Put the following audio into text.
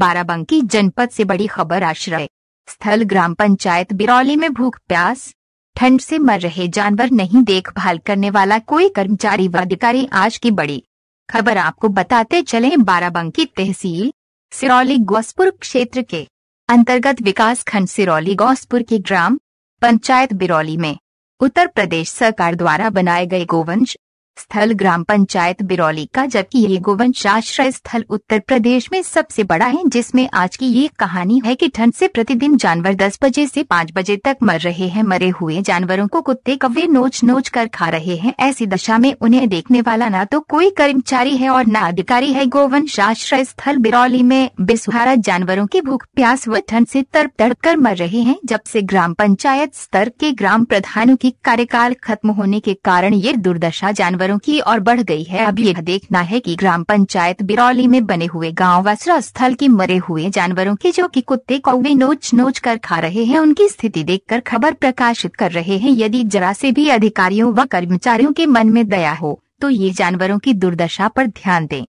बाराबंकी जनपद से बड़ी खबर आश्रय स्थल ग्राम पंचायत बिरौली में भूख प्यास ठंड से मर रहे जानवर नहीं देखभाल करने वाला कोई कर्मचारी व अधिकारी आज की बड़ी खबर आपको बताते चले बाराबंकी तहसील सिरौली गोसपुर क्षेत्र के अंतर्गत विकास खंड सिरौली गोसपुर के ग्राम पंचायत बिरौली में उत्तर प्रदेश सरकार द्वारा बनाए गए गोवंश स्थल ग्राम पंचायत बिरौली का जबकि ये गोवंश आश्रय स्थल उत्तर प्रदेश में सबसे बड़ा है जिसमें आज की ये कहानी है कि ठंड से प्रतिदिन जानवर 10 बजे से 5 बजे तक मर रहे हैं मरे हुए जानवरों को कुत्ते कवे नोच नोच कर खा रहे हैं ऐसी दशा में उन्हें देखने वाला न तो कोई कर्मचारी है और न अधिकारी है गोवंश आश्रय स्थल बिरौली में बेसहारा जानवरों की भूख प्यास व ठंड ऐसी तड़प तड़प कर मर रहे हैं जब ऐसी ग्राम पंचायत स्तर के ग्राम प्रधानों की कार्यकाल खत्म होने के कारण ये दुर्दशा जानवर खबरों की और बढ़ गई है अब यह देखना है कि ग्राम पंचायत बिरौली में बने हुए गांव आश्रय स्थल के मरे हुए जानवरों के जो कि कुत्ते कौवे नोच नोच कर खा रहे हैं उनकी स्थिति देखकर खबर प्रकाशित कर रहे हैं यदि जरा से भी अधिकारियों व कर्मचारियों के मन में दया हो तो ये जानवरों की दुर्दशा पर ध्यान दें